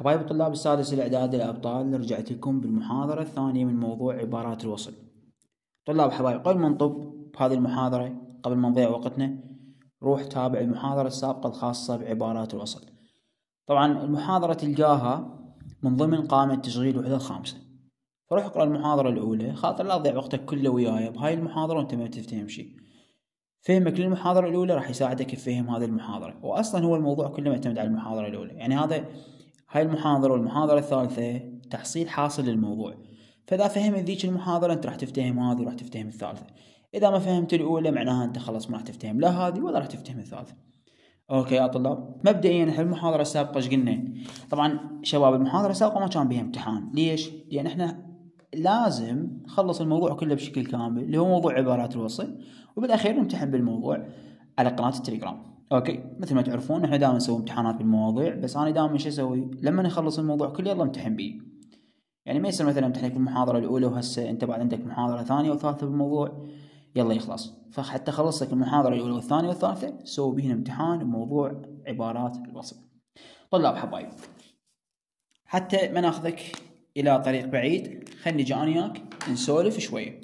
حبايب الطلاب السادس الإعداد الأبطال رجعت لكم بالمحاضرة الثانية من موضوع عبارات الوصل طلاب حبايب قبل ما نطب بهذه المحاضرة قبل ما نضيع وقتنا روح تابع المحاضرة السابقة الخاصة بعبارات الوصل طبعا المحاضرة تلقاها من ضمن قائمة تشغيل الوحدة الخامسة فروح اقرأ المحاضرة الأولى خاطر لا تضيع وقتك كله وياي بهاي المحاضرة وانت ما تفتهم شيء فهمك للمحاضرة الأولى راح يساعدك فهم هذه المحاضرة وأصلا هو الموضوع كله معتمد على المحاضرة الأولى يعني هذا هاي المحاضرة والمحاضرة الثالثة تحصيل حاصل للموضوع فإذا فهمت ذيك المحاضرة أنت راح تفتهم هذه وراح تفتهم الثالثة إذا ما فهمت الأولى معناها أنت خلاص ما راح تفتهم لا هذه ولا راح تفتهم الثالثة أوكي يا طلاب مبدئيا احنا المحاضرة السابقة ايش قلنا؟ طبعا شباب المحاضرة السابقة ما كان بها امتحان ليش؟ لأن احنا لازم نخلص الموضوع كله بشكل كامل اللي هو موضوع عبارات الوصل وبالأخير نمتحن بالموضوع على قناة التليجرام اوكي مثل ما تعرفون احنا دائما نسوي امتحانات بالمواضيع بس انا دائما شو اسوي؟ لما نخلص الموضوع كله يلا امتحن بيه. يعني ما يصير مثلا امتحنك بالمحاضرة الأولى وهسه أنت بعد عندك محاضرة ثانية وثالثة بالموضوع يلا يخلص فحتى خلص لك المحاضرة الأولى والثانية والثالثة سوي بهن امتحان بموضوع عبارات الوصف. طلاب حبايب حتى ما ناخذك إلى طريق بعيد خلني جانياك أنا وياك نسولف شوية.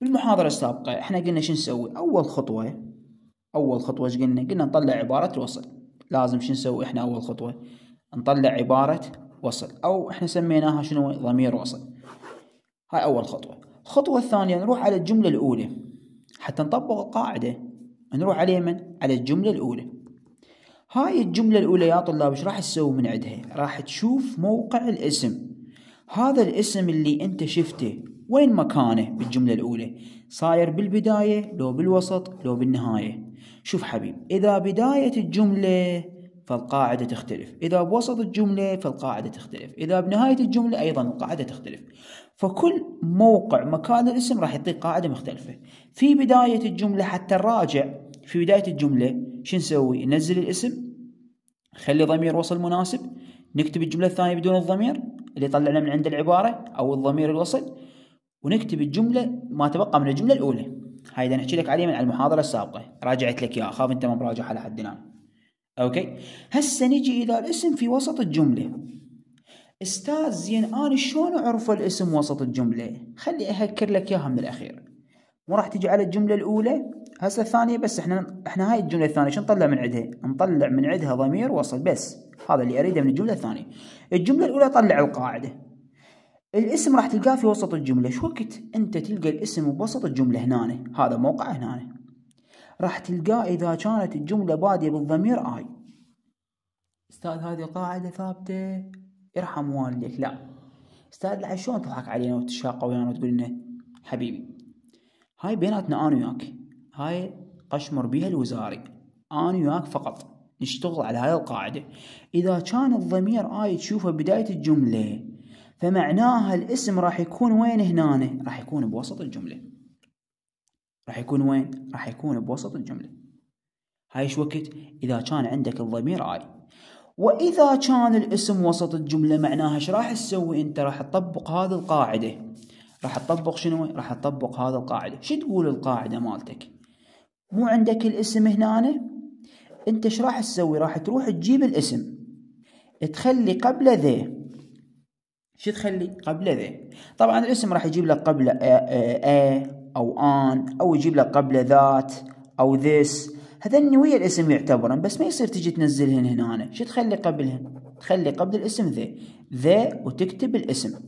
بالمحاضرة السابقة احنا قلنا شو نسوي؟ أول خطوة اول خطوه ايش قلنا قلنا نطلع عباره وصل لازم شو نسوي احنا اول خطوه نطلع عباره وصل او احنا سميناها شنو ضمير وصل هاي اول خطوه الخطوه الثانيه نروح على الجمله الاولى حتى نطبق القاعده نروح على من على الجمله الاولى هاي الجمله الاولى يا طلاب ايش راح تسوي من عندها راح تشوف موقع الاسم هذا الاسم اللي انت شفته وين مكانه بالجملة الأولى صاير بالبداية لو بالوسط لو بالنهاية شوف حبيب إذا بداية الجملة فالقاعدة تختلف إذا بوسط الجملة فالقاعدة تختلف إذا بنهاية الجملة أيضا القاعدة تختلف فكل موقع مكان الاسم راح يعطيك قاعدة مختلفة في بداية الجملة حتى نراجع في بداية الجملة شو نسوي ننزل الاسم خلي ضمير وصل مناسب نكتب الجملة الثانية بدون الضمير اللي طلعنا من عند العبارة أو الضمير الوصل ونكتب الجملة ما تبقى من الجملة الأولى هاي اذا نحكي لك عليه من على المحاضرة السابقة راجعت لك اياها اخاف انت ما مراجع على حد الان اوكي هسه نجي اذا الاسم في وسط الجملة استاذ زين انا شلون اعرف الاسم وسط الجملة خلي اهكر لك اياها من الاخير مو راح تجي على الجملة الاولى هسه الثانية بس احنا احنا هاي الجملة الثانية شو نطلع من عندها نطلع من عندها ضمير وصل بس هذا اللي اريده من الجملة الثانية الجملة الاولى طلع القاعدة الاسم راح تلقاه في وسط الجملة شو وقت انت تلقى الاسم بوسط الجملة هنا هذا موقع هنا راح تلقاه اذا كانت الجملة بادية بالضمير اي استاذ هذه قاعدة ثابتة ارحم والدك لا استاذ لا شلون تضحك علينا وتشاق ويانا وتقول لنا حبيبي هاي بيناتنا انا وياك هاي قشمر بيها الوزاري انا وياك فقط نشتغل على هاي القاعدة إذا كان الضمير آي تشوفه بداية الجملة فمعناها الاسم راح يكون وين هنا راح يكون بوسط الجملة راح يكون وين راح يكون بوسط الجملة هاي شو وقت إذا كان عندك الضمير عاي وإذا كان الاسم وسط الجملة معناها ايش راح تسوي أنت راح تطبق هذه القاعدة راح تطبق شنو راح تطبق هذه القاعدة شو تقول القاعدة مالتك مو عندك الاسم هنا انت ايش راح تسوي راح تروح تجيب الاسم تخلي قبل ذي شو تخلي قبل ذا طبعا الاسم راح يجيب لك قبل ا او ان او يجيب لك قبل ذات او ذس هذا ويا الاسم يعتبرن بس ما يصير تجي تنزلهن هنا شو تخلي قبلهن تخلي قبل الاسم ذا ذا وتكتب الاسم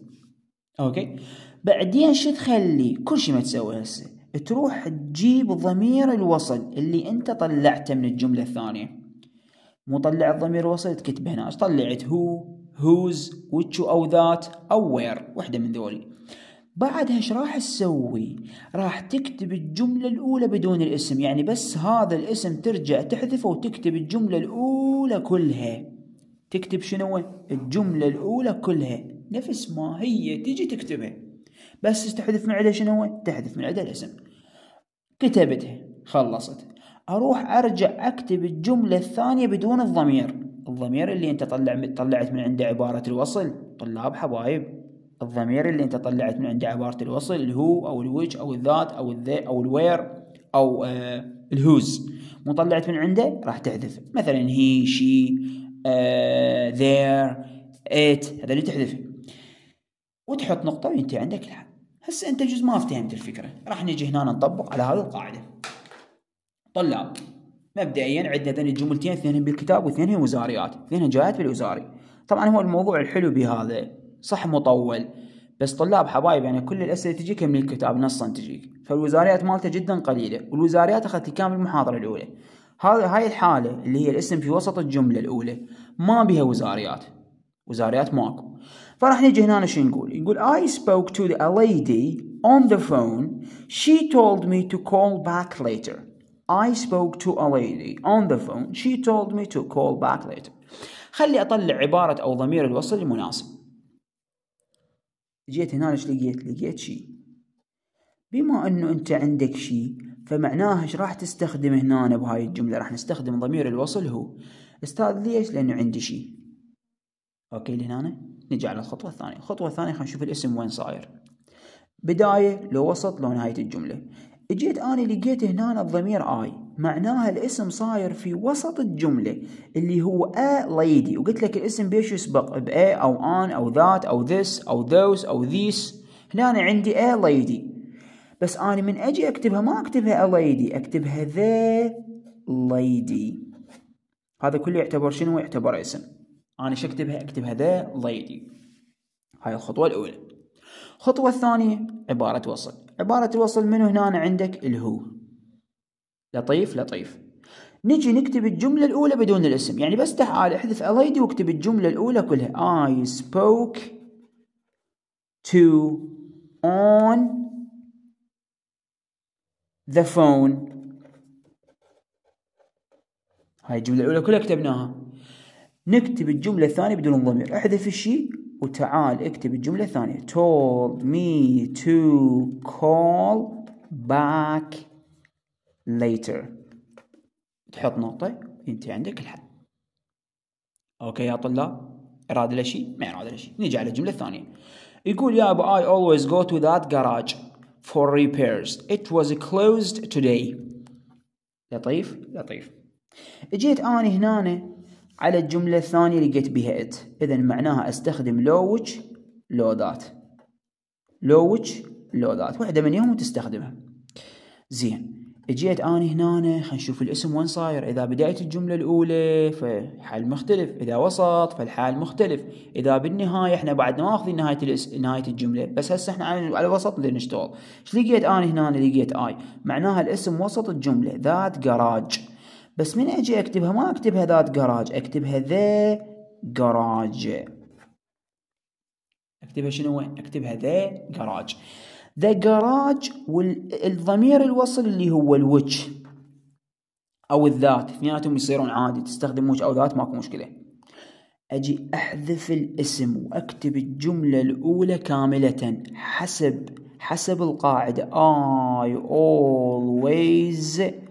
اوكي بعدين شو تخلي كل شيء ما تسوي هسه تروح تجيب ضمير الوصل اللي انت طلعته من الجملة الثانية مو طلع الضمير الوصل تكتبه هنا طلعت هو whose which أو ذات أو where واحدة من ذولي بعدها ايش راح تسوي؟ راح تكتب الجملة الأولى بدون الاسم، يعني بس هذا الاسم ترجع تحذفه وتكتب الجملة الأولى كلها. تكتب شنو؟ الجملة الأولى كلها، نفس ما هي تجي تكتبها. بس تحذف من عندها شنو؟ تحذف من عندها الاسم. كتبتها، خلصت. أروح أرجع أكتب الجملة الثانية بدون الضمير. الضمير اللي انت طلع طلعت من عنده عبارة الوصل طلاب حبايب الضمير اللي انت طلعت من عنده عبارة الوصل الهو او الويج او الذات او الذي او الوير او آه الهوز مو طلعت من عنده راح تحذف مثلا هي شي ذير ات هذا اللي تحذفه وتحط نقطة وينتهي عندك الحل هسه انت جزء ما فهمت الفكرة راح نجي هنا نطبق على هذه القاعدة طلاب مبدئيا عندنا ذني الجملتين اثنين بالكتاب واثنين وزاريات اثنين جايات بالوزاري طبعا هو الموضوع الحلو بهذا صح مطول بس طلاب حبايب يعني كل الاسئله تجيك من الكتاب نصا تجيك فالوزاريات مالته جدا قليله والوزاريات اخذت كامل المحاضره الاولى هذا هاي الحاله اللي هي الاسم في وسط الجمله الاولى ما بها وزاريات وزاريات ماكو فراح نجي هنا شو نقول نقول I spoke to a lady on the phone she told me to call back later I spoke to a lady on the phone she told me to call back later خلي أطلع عبارة أو ضمير الوصل المناسب جيت هنا ايش لقيت لقيت شيء بما أنه أنت عندك شيء فمعناها ايش راح تستخدم هنا بهاي الجملة راح نستخدم ضمير الوصل هو أستاذ ليش لأنه عندي شيء أوكي لهنا نجي على الخطوة الثانية الخطوة الثانية خلينا نشوف الاسم وين صاير بداية لو وسط لو نهاية الجملة اجيت انا لقيت هنا الضمير اي معناها الاسم صاير في وسط الجملة اللي هو ا ليدي وقلت لك الاسم بيش يسبق ب او ان او ذات او ذس او ذوس او ذيس هنا أنا عندي ا ليدي بس انا من اجي اكتبها ما اكتبها ا ليدي اكتبها ذا ليدي هذا كله يعتبر شنو يعتبر اسم انا شو اكتبها اكتبها ذا ليدي هاي الخطوة الاولى الخطوة الثانية عبارة وصل عبارة الوصل منو هنا عندك الهو لطيف لطيف نجي نكتب الجملة الأولى بدون الاسم يعني بس تعال احذف الايدي واكتب الجملة الأولى كلها I spoke to on the phone هاي الجملة الأولى كلها كتبناها نكتب الجملة الثانية بدون ضمير احذف الشيء وتعال اكتب الجملة الثانية told me to call back later تحط نقطة انت عندك الحل اوكي يا طلاب اراد له شيء ما اراد له شيء نجي على الجملة الثانية يقول يا ابو I always go to that garage for repairs it was closed today لطيف لطيف اجيت انا هنا على الجملة الثانية لقيت بها ات إذا معناها أستخدم لو which لو that لو which لو that واحدة منهم تستخدمها زين اجيت انا هنا خلينا نشوف الاسم وين صاير اذا بدايه الجمله الاولى فحال مختلف اذا وسط فالحال مختلف اذا بالنهايه احنا بعد ما اخذين نهايه الاس... نهايه الجمله بس هسه احنا على, على الوسط اللي نشتغل ايش لقيت انا هنا لقيت اي معناها الاسم وسط الجمله ذات جراج بس من اجي اكتبها ما اكتبها ذات جراج اكتبها ذا جراج اكتبها شنو اكتبها ذا جراج ذا جراج والضمير الوصل اللي هو الوتش او الذات اثنيناتهم يصيرون عادي تستخدم وجه او ذات ماكو مشكله اجي احذف الاسم واكتب الجمله الاولى كامله حسب حسب القاعده I always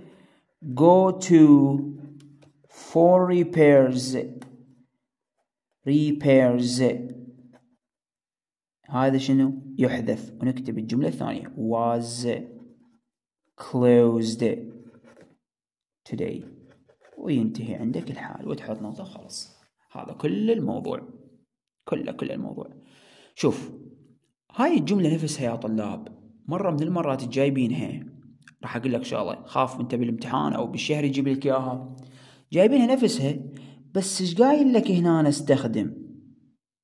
go to for repairs repairs هذا شنو يحذف ونكتب الجملة الثانية was closed today وينتهي عندك الحال وتحط نقطة خلاص هذا كل الموضوع كله كل الموضوع شوف هاي الجملة نفسها يا طلاب مرة من المرات جايبينها راح اقول لك شغله خاف انت بالامتحان او بالشهر يجيب لك اياها جايبينها نفسها بس ايش قايل لك هنا استخدم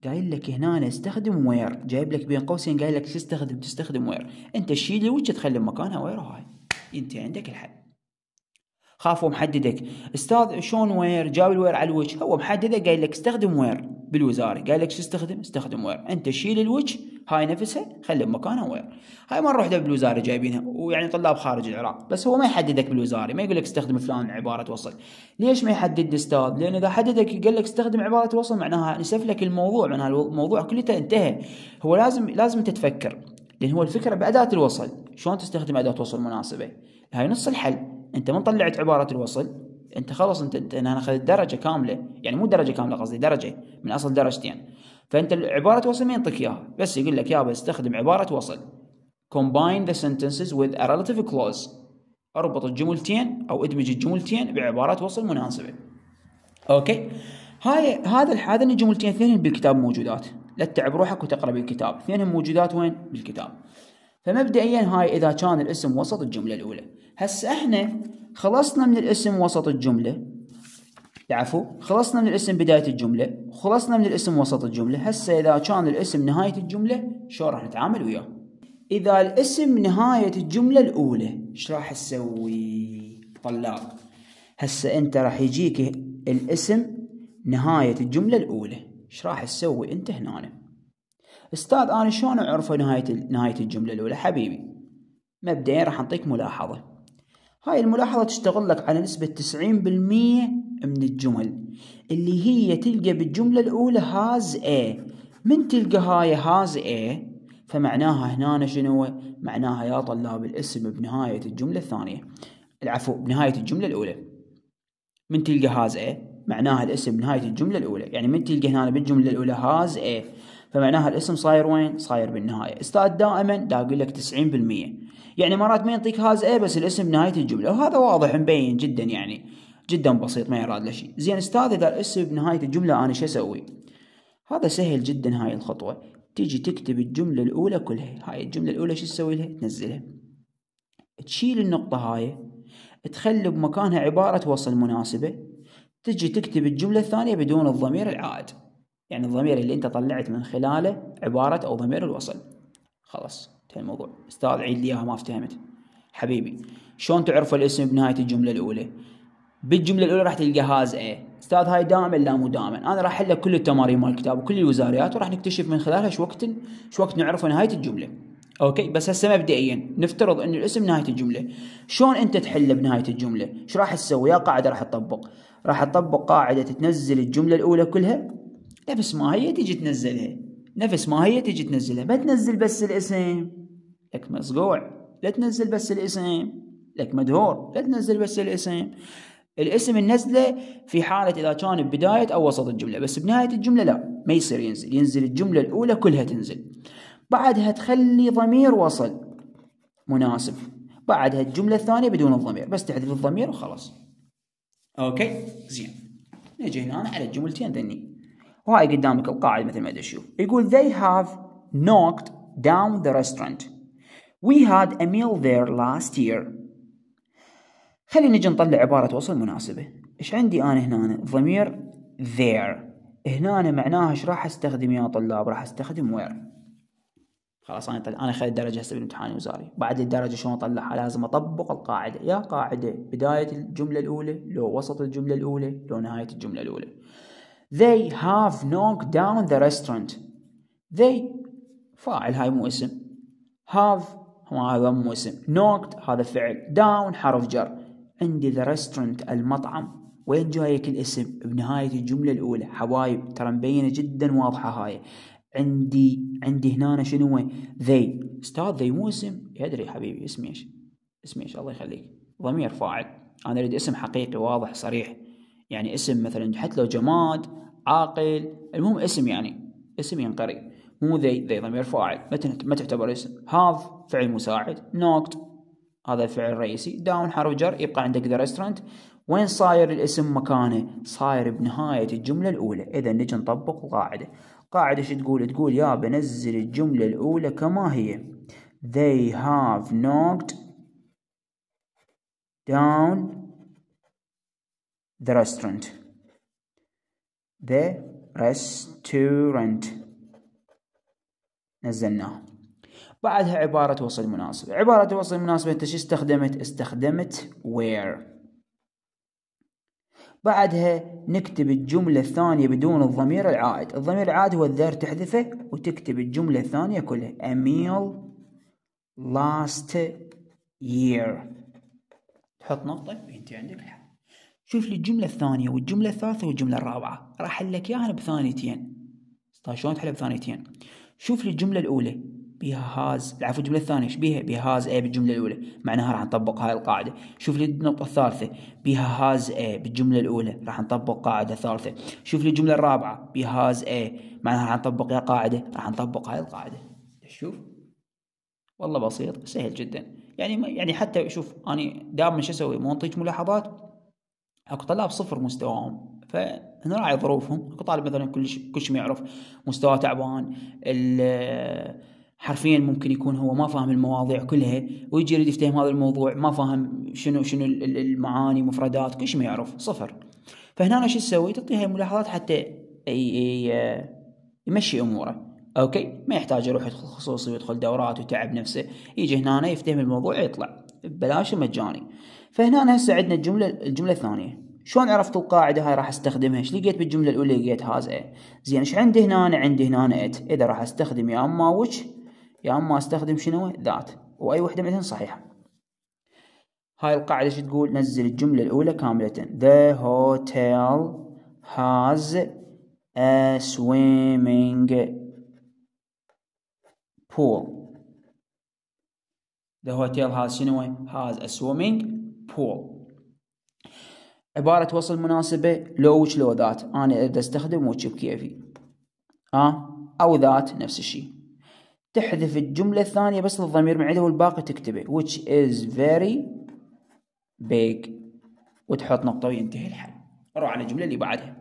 قايل لك هنا استخدم وير جايب لك بين قوسين قايل لك تستخدم تستخدم وير انت شيل وجهك تخلي مكانها وير هاي انت عندك الحل خاف ومحددك استاذ شلون وير جاب الوير على الوجه هو محدده قايل لك استخدم وير بالوزاره قايل لك شو استخدم استخدم وير انت شيل الوجه هاي نفسها خلي بمكانها وير هاي مره واحده بالوزاره جايبينها ويعني طلاب خارج العراق بس هو ما يحددك بالوزاري ما يقول لك استخدم فلان عباره وصل ليش ما يحدد استاذ لان اذا حددك قال لك استخدم عباره وصل معناها نسف لك الموضوع معناها الموضوع كله انتهى هو لازم لازم تتفكر لان هو الفكره باداه الوصل شلون تستخدم اداه وصل مناسبه هاي نص الحل انت من طلعت عباره الوصل انت خلص انت, انت انا اخذت درجه كامله يعني مو درجه كامله قصدي درجه من اصل درجتين فانت عباره وصل ما ينطيك اياها بس يقول لك يابا استخدم عباره وصل combine the sentences with a relative clause اربط الجملتين او ادمج الجملتين بعبارات وصل مناسبه اوكي هاي هذا هذا الجملتين اثنين بالكتاب موجودات لا تتعب روحك وتقرا بالكتاب اثنين موجودات وين بالكتاب فمبدئيا هاي إذا كان الاسم وسط الجملة الأولى هسه احنا خلصنا من الاسم وسط الجملة العفو خلصنا من الاسم بداية الجملة خلصنا من الاسم وسط الجملة هسه إذا كان الاسم نهاية الجملة شو راح نتعامل وياه إذا الاسم نهاية الجملة الأولى ايش راح تسوي طلاب هسه أنت راح يجيك الاسم نهاية الجملة الأولى ايش راح تسوي أنت هنا استاذ انا شلون اعرف نهايه نهايه الجمله الاولى حبيبي مبدئيا راح اعطيك ملاحظه هاي الملاحظه تشتغل لك على نسبه 90% من الجمل اللي هي تلقى بالجمله الاولى هاز إيه من تلقى هاي هاز إيه فمعناها هنا شنو معناها يا طلاب الاسم بنهاية الجملة الثانية العفو بنهاية الجملة الأولى من تلقى هاز ايه معناها الاسم بنهاية الجملة الأولى يعني من تلقى هنا بالجملة الأولى هاز ايه فمعناها الاسم صاير وين صاير بالنهايه استاد دائما دا اقول لك 90% يعني مرات ما ينطيك هاز اي بس الاسم نهايه الجمله وهذا واضح مبين جدا يعني جدا بسيط ما يراد له شيء زين استاذ اذا الاسم بنهايه الجمله انا شو اسوي هذا سهل جدا هاي الخطوه تيجي تكتب الجمله الاولى كلها هاي الجمله الاولى شو تسوي لها تنزلها تشيل النقطه هاي تخلي بمكانها عباره وصل مناسبه تجي تكتب الجمله الثانيه بدون الضمير العائد يعني الضمير اللي انت طلعت من خلاله عبارة او ضمير الوصل خلاص انتهى الموضوع استاذ عيد لي اياها ما افتهمت حبيبي شلون تعرف الاسم بنهاية الجملة الاولى بالجملة الاولى راح تلقى هاز ايه استاذ هاي دائما لا مو دائما انا راح احل كل التمارين مال الكتاب وكل الوزاريات وراح نكتشف من خلالها شو وقت شو وقت نعرف نهاية الجملة اوكي بس هسه مبدئيا نفترض ان الاسم نهايه الجمله شلون انت تحله بنهايه الجمله شو راح تسوي يا قاعده راح تطبق راح تطبق قاعده تنزل الجمله الاولى كلها نفس ما هي تجي تنزلها نفس ما هي تجي تنزلها ما تنزل بس الاسم لك مصقوع لا تنزل بس الاسم لك مدهور لا تنزل بس الاسم الاسم النزلة في حالة إذا كان ببداية أو وسط الجملة بس بنهاية الجملة لا ما يصير ينزل ينزل الجملة الأولى كلها تنزل بعدها تخلي ضمير وصل مناسب بعدها الجملة الثانية بدون الضمير بس تحذف الضمير وخلاص أوكي زين نجي هنا على الجملتين ذني راي قدامك القاعده مثل ما تشوف يقول they have knocked down the restaurant we had a meal there last year خلينا نجي نطلع عبارة وصل مناسبة إيش عندي أنا هنا ضمير there هنا معناها إيش راح أستخدم يا طلاب راح أستخدم where خلاص أنا طلع. أنا أخذت درجة هسه بالامتحان الوزاري بعد الدرجة شلون أطلعها لازم أطبق القاعدة يا قاعدة بداية الجملة الأولى لو وسط الجملة الأولى لو نهاية الجملة الأولى They have knocked down the restaurant. They فاعل هاي مو اسم. Have هذا مو اسم. Knocked هذا فعل. Down حرف جر. عندي the restaurant المطعم. وين جايك الاسم؟ بنهاية الجملة الأولى حبايب ترى مبينة جدا واضحة هاي. عندي عندي هنا شنو they استاذ they مو اسم يدري حبيبي اسمي ايش؟ اسمي ايش الله يخليك ضمير فاعل انا اريد اسم حقيقي واضح صريح يعني اسم مثلا حتى لو جماد عاقل المهم اسم يعني اسم ينقري مو ذي ذي ضمير فاعل ما تعتبر اسم هاف فعل مساعد نوكت هذا الفعل الرئيسي داون حرف جر يبقى عندك ذا ريستورنت وين صاير الاسم مكانه صاير بنهاية الجملة الأولى إذا نجي نطبق القاعدة قاعدة شو تقول تقول يا بنزل الجملة الأولى كما هي they have knocked down the restaurant the restaurant نزلناه بعدها عبارة وصل مناسب عبارة وصل مناسب انت شو استخدمت استخدمت where بعدها نكتب الجملة الثانية بدون الضمير العائد الضمير العائد هو الذر تحذفه وتكتب الجملة الثانية كلها A meal last year تحط نقطة ينتهي عندك الحل شوف لي الجملة الثانية والجملة الثالثة والجملة الرابعة راح أحل لك إياها بثانيتين طيب، شلون تحلها بثانيتين شوف لي الجملة الأولى بيها هاز العفو الجملة الثانية ايش بيها؟ بها هاز اي بالجملة الأولى معناها راح نطبق هاي القاعدة شوف لي النقطة الثالثة بيها هاز اي بالجملة الأولى راح نطبق قاعدة ثالثة شوف لي الجملة الرابعة بها هاز اي معناها راح نطبق يا قاعدة راح نطبق هاي القاعدة شوف والله بسيط سهل جدا يعني يعني حتى شوف اني دائما شو أسوي ما أنطيك ملاحظات اكو طلاب صفر مستواهم فنراعي ظروفهم اكو طالب مثلا كلش كلش ما يعرف مستواه تعبان حرفيا ممكن يكون هو ما فاهم المواضيع كلها ويجي يريد يفتهم هذا الموضوع ما فاهم شنو شنو المعاني مفردات كلش ما يعرف صفر فهنا شو تسوي تعطيها ملاحظات حتى يمشي اموره اوكي ما يحتاج يروح يدخل خصوصي ويدخل دورات ويتعب نفسه يجي هنا يفتهم الموضوع ويطلع ببلاش ومجاني فهنا أنا هسه عندنا الجملة الجملة الثانية شلون عرفت القاعدة هاي راح استخدمها ايش لقيت بالجملة الأولى لقيت هاز ايه زين ايش عندي هنا عندي هنا ات إذا راح استخدم يا أما وش يا أما استخدم شنو ذات وأي وحدة منهن صحيحة هاي القاعدة شو تقول نزل الجملة الأولى كاملة The hotel has a swimming pool The hotel has شنو has a swimming بول عبارة وصل مناسبة لو وش لو ذات أنا أريد أستخدم وش بكيفي أه؟ أو ذات نفس الشيء تحذف الجملة الثانية بس للضمير معده والباقي تكتبه which is very big وتحط نقطة وينتهي الحل نروح على الجملة اللي بعدها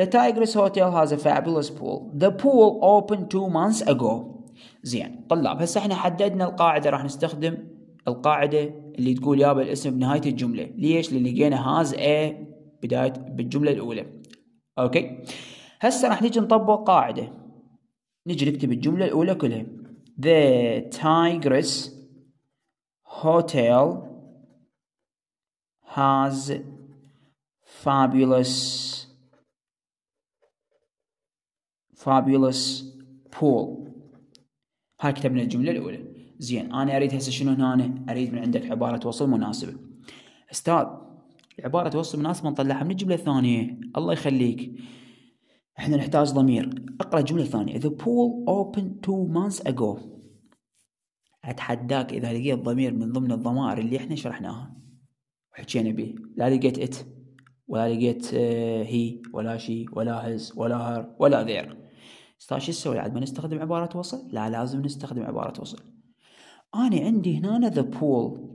The Tigris Hotel has a fabulous pool The pool opened two months ago زين طلاب هسه احنا حددنا القاعدة راح نستخدم القاعدة اللي تقول يابا الاسم بنهاية الجملة ليش لأن لقينا هاز a بداية بالجملة الأولى أوكي هسه راح نجي نطبق قاعدة نجي نكتب الجملة الأولى كلها The Tigress Hotel has fabulous fabulous pool هاي كتبنا الجملة الأولى زين انا اريد هسه شنو هنا اريد من عندك عباره توصل مناسبه استاذ عبارة توصل مناسبه نطلعها من الجمله الثانيه الله يخليك احنا نحتاج ضمير اقرا الجمله الثانيه the pool opened two months ago اتحداك اذا لقيت ضمير من ضمن الضمائر اللي احنا شرحناها وحكينا به لا لقيت ات ولا لقيت هي آه، ولا شي ولا هز ولا هر ولا ذير استاذ شو تسوي عاد ما نستخدم عبارة وصل؟ لا لازم نستخدم عبارة وصل انا عندي هنا ذا بول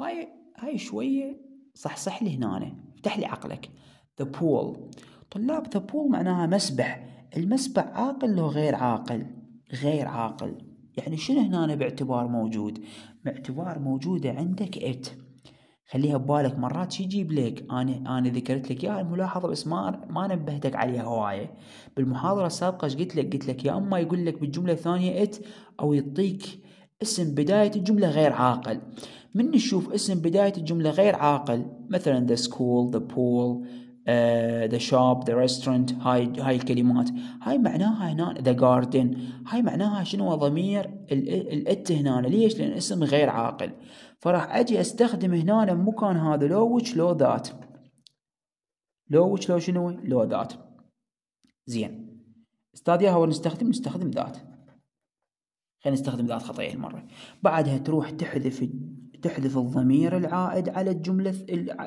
هاي هاي شويه صحصح لي هنا افتح لي عقلك ذا بول طلاب ذا بول معناها مسبح المسبح عاقل لو غير عاقل غير عاقل يعني شنو هنا باعتبار موجود باعتبار موجودة عندك ات خليها ببالك مرات شي يجيب لك انا انا ذكرت لك اياها الملاحظه بس ما ما نبهتك عليها هوايه بالمحاضره السابقه ايش قلت لك قلت لك يا اما يقول لك بالجمله الثانيه ات او يعطيك اسم بداية الجملة غير عاقل من نشوف اسم بداية الجملة غير عاقل مثلا the school the pool uh, the shop the restaurant هاي هاي الكلمات هاي معناها هنا the garden هاي معناها شنو ضمير الات هنا ليش لان اسم غير عاقل فراح اجي استخدم هنا مكان هذا لو which لو ذات لو which لو شنو لو ذات زين استاذ ياهو نستخدم نستخدم ذات خلينا نستخدم ذات خطية المرة بعدها تروح تحذف تحذف الضمير العائد على الجملة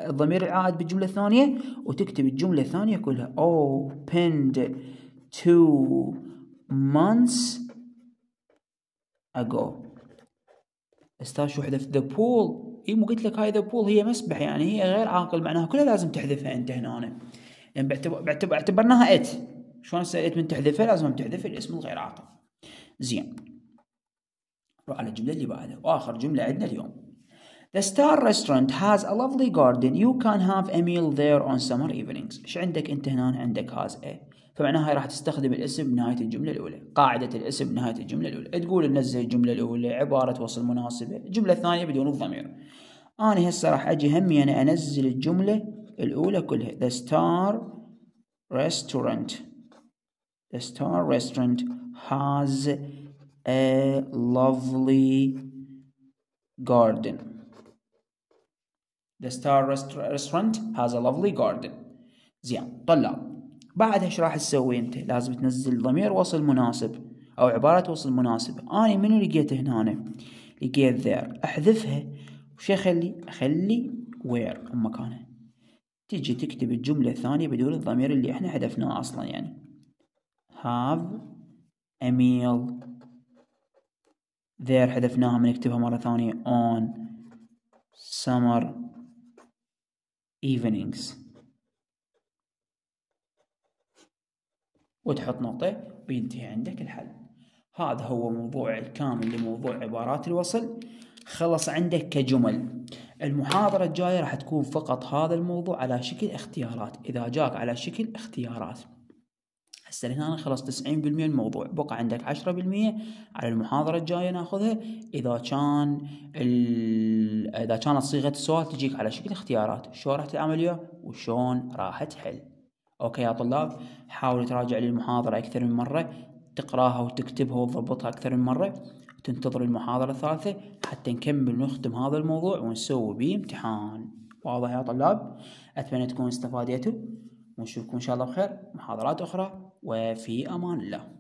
الضمير العائد بالجملة الثانية وتكتب الجملة الثانية كلها opened two months ago استاذ شو حذف the pool اي مو قلت لك هاي ذا بول هي مسبح يعني هي غير عاقل معناها كلها لازم تحذفها انت هنا أنا. يعني اعتبرناها ات شلون ات من تحذفها لازم تحذف الاسم الغير عاقل زين روح على الجملة اللي بعدها وآخر جملة عندنا اليوم The Star Restaurant has a lovely garden you can have a meal there on summer evenings إيش عندك أنت هنا عندك has a فمعناها راح تستخدم الاسم بنهاية الجملة الأولى قاعدة الاسم بنهاية الجملة الأولى تقول نزل الجملة الأولى عبارة وصل مناسبة الجملة الثانية بدون الضمير أنا هسه راح أجي همي أنا أنزل الجملة الأولى كلها The Star Restaurant The Star Restaurant has a lovely garden. The star restaurant has a lovely garden. زين طلع بعدها ايش راح تسوي انت لازم تنزل ضمير وصل مناسب او عبارة وصل مناسب اني منو لقيت هنا لقيت ذير احذفها وش اخلي اخلي وير مكانها تجي تكتب الجملة الثانية بدون الضمير اللي احنا حذفناه اصلا يعني have a meal there حذفناها بنكتبها مرة ثانية on summer evenings وتحط نقطة وينتهي عندك الحل هذا هو موضوع الكامل لموضوع عبارات الوصل خلص عندك كجمل المحاضرة الجاية راح تكون فقط هذا الموضوع على شكل اختيارات إذا جاك على شكل اختيارات هسه هنا خلاص 90% الموضوع بقى عندك 10% على المحاضرة الجاية ناخذها إذا كان ال... إذا كانت صيغة السؤال تجيك على شكل اختيارات شلون راح تعمل وياه وشلون راح تحل أوكي يا طلاب حاولوا تراجع المحاضرة أكثر من مرة تقراها وتكتبها وتضبطها أكثر من مرة تنتظر المحاضرة الثالثة حتى نكمل ونختم هذا الموضوع ونسوي به امتحان واضح يا طلاب أتمنى تكونوا استفاديتوا ونشوفكم إن شاء الله بخير محاضرات أخرى وفي أمان الله